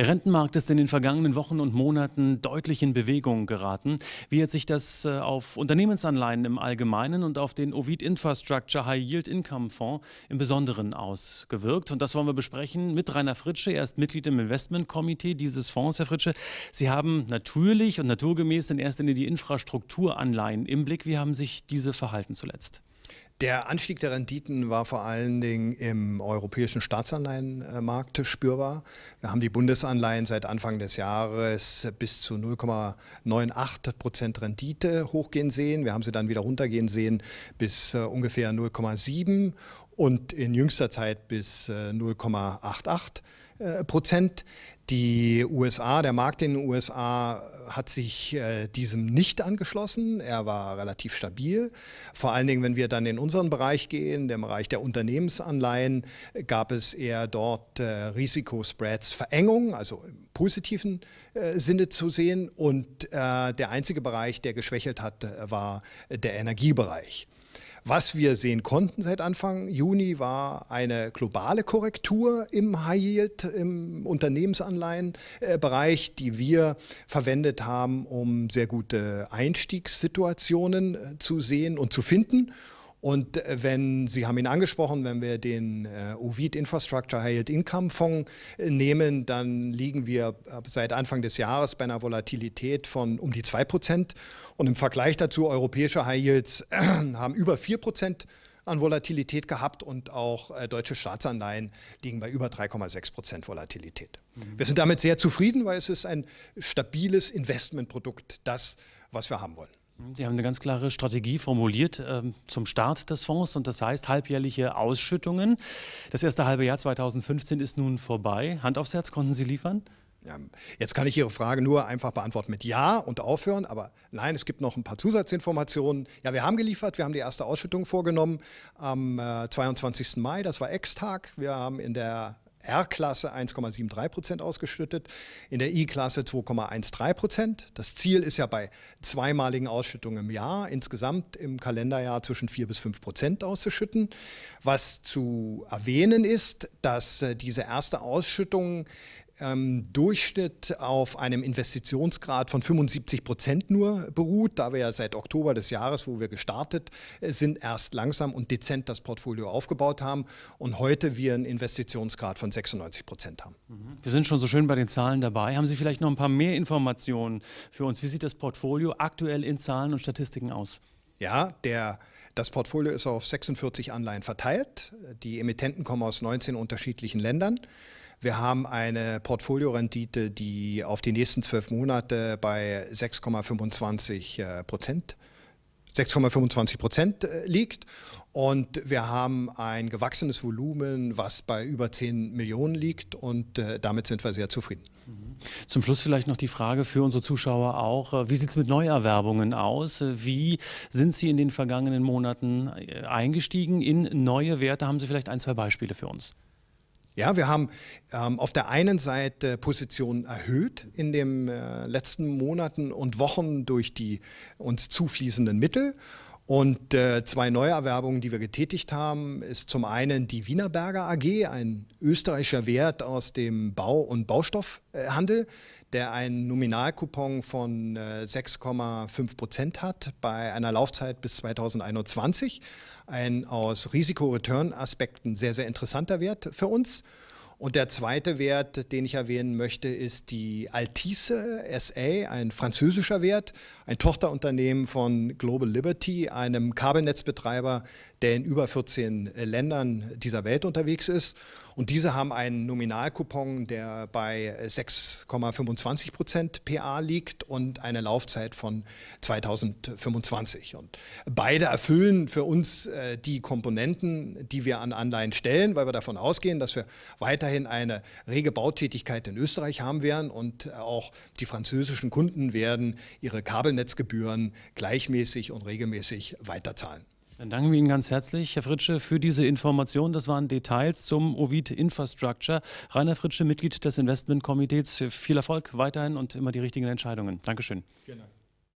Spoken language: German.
Der Rentenmarkt ist in den vergangenen Wochen und Monaten deutlich in Bewegung geraten. Wie hat sich das äh, auf Unternehmensanleihen im Allgemeinen und auf den Ovid Infrastructure High Yield Income Fonds im Besonderen ausgewirkt? Und das wollen wir besprechen mit Rainer Fritsche. Er ist Mitglied im Investmentkomitee dieses Fonds. Herr Fritsche, Sie haben natürlich und naturgemäß in erster Linie die Infrastrukturanleihen im Blick. Wie haben sich diese verhalten zuletzt? Der Anstieg der Renditen war vor allen Dingen im europäischen Staatsanleihenmarkt spürbar. Wir haben die Bundesanleihen seit Anfang des Jahres bis zu 0,98 Prozent Rendite hochgehen sehen. Wir haben sie dann wieder runtergehen sehen bis äh, ungefähr 0,7 und in jüngster Zeit bis 0,88. Äh, äh, Prozent. Die USA, der Markt in den USA hat sich äh, diesem nicht angeschlossen. Er war relativ stabil. Vor allen Dingen, wenn wir dann in unseren Bereich gehen, dem Bereich der Unternehmensanleihen, äh, gab es eher dort äh, Risikospreads, Verengung, also im positiven äh, Sinne zu sehen. Und äh, der einzige Bereich, der geschwächelt hat, war der Energiebereich. Was wir sehen konnten seit Anfang Juni war eine globale Korrektur im High Yield, im Unternehmensanleihenbereich, äh, die wir verwendet haben, um sehr gute Einstiegssituationen äh, zu sehen und zu finden. Und äh, wenn, Sie haben ihn angesprochen, wenn wir den äh, Ovid Infrastructure High Yield Income Fonds äh, nehmen, dann liegen wir äh, seit Anfang des Jahres bei einer Volatilität von um die 2%. Und im Vergleich dazu, europäische High Yields äh, haben über 4% an Volatilität gehabt und auch äh, deutsche Staatsanleihen liegen bei über 3,6 Prozent Volatilität. Mhm. Wir sind damit sehr zufrieden, weil es ist ein stabiles Investmentprodukt, das, was wir haben wollen. Sie haben eine ganz klare Strategie formuliert ähm, zum Start des Fonds und das heißt halbjährliche Ausschüttungen. Das erste halbe Jahr 2015 ist nun vorbei. Hand aufs Herz, konnten Sie liefern? Ja, jetzt kann ich Ihre Frage nur einfach beantworten mit Ja und aufhören, aber nein, es gibt noch ein paar Zusatzinformationen. Ja, wir haben geliefert, wir haben die erste Ausschüttung vorgenommen am äh, 22. Mai, das war Ex-Tag. Wir haben in der R-Klasse 1,73 Prozent ausgeschüttet, in der I-Klasse 2,13 Prozent. Das Ziel ist ja bei zweimaligen Ausschüttungen im Jahr insgesamt im Kalenderjahr zwischen 4 bis 5 Prozent auszuschütten. Was zu erwähnen ist, dass äh, diese erste Ausschüttung ähm, Durchschnitt auf einem Investitionsgrad von 75 Prozent nur beruht, da wir ja seit Oktober des Jahres, wo wir gestartet äh, sind, erst langsam und dezent das Portfolio aufgebaut haben und heute wir einen Investitionsgrad von 96 Prozent haben. Mhm. Wir sind schon so schön bei den Zahlen dabei. Haben Sie vielleicht noch ein paar mehr Informationen für uns? Wie sieht das Portfolio aktuell in Zahlen und Statistiken aus? Ja, der, das Portfolio ist auf 46 Anleihen verteilt. Die Emittenten kommen aus 19 unterschiedlichen Ländern. Wir haben eine Portfoliorendite, die auf die nächsten zwölf Monate bei 6,25 äh, Prozent 6,25 Prozent äh, liegt. Und wir haben ein gewachsenes Volumen, was bei über 10 Millionen liegt. Und äh, damit sind wir sehr zufrieden. Mhm. Zum Schluss vielleicht noch die Frage für unsere Zuschauer auch, wie sieht es mit Neuerwerbungen aus? Wie sind Sie in den vergangenen Monaten eingestiegen in neue Werte? Haben Sie vielleicht ein, zwei Beispiele für uns? Ja, wir haben ähm, auf der einen Seite Positionen erhöht in den äh, letzten Monaten und Wochen durch die uns zufließenden Mittel und äh, zwei Neuerwerbungen, die wir getätigt haben, ist zum einen die Wienerberger AG, ein österreichischer Wert aus dem Bau- und Baustoffhandel, der einen Nominalkupon von äh, 6,5 Prozent hat bei einer Laufzeit bis 2021. Ein aus Risiko-Return-Aspekten sehr, sehr interessanter Wert für uns. Und der zweite Wert, den ich erwähnen möchte, ist die Altice SA, ein französischer Wert, ein Tochterunternehmen von Global Liberty, einem Kabelnetzbetreiber, der in über 14 Ländern dieser Welt unterwegs ist. Und diese haben einen Nominalkupon, der bei 6,25 Prozent PA liegt und eine Laufzeit von 2025. Und beide erfüllen für uns äh, die Komponenten, die wir an Anleihen stellen, weil wir davon ausgehen, dass wir weiterhin eine rege Bautätigkeit in Österreich haben werden und äh, auch die französischen Kunden werden ihre Kabelnetzgebühren gleichmäßig und regelmäßig weiterzahlen. Dann danken wir Ihnen ganz herzlich, Herr Fritsche, für diese Information. Das waren Details zum Ovid Infrastructure. Rainer Fritsche, Mitglied des Investmentkomitees. Viel Erfolg weiterhin und immer die richtigen Entscheidungen. Dankeschön. Vielen Dank.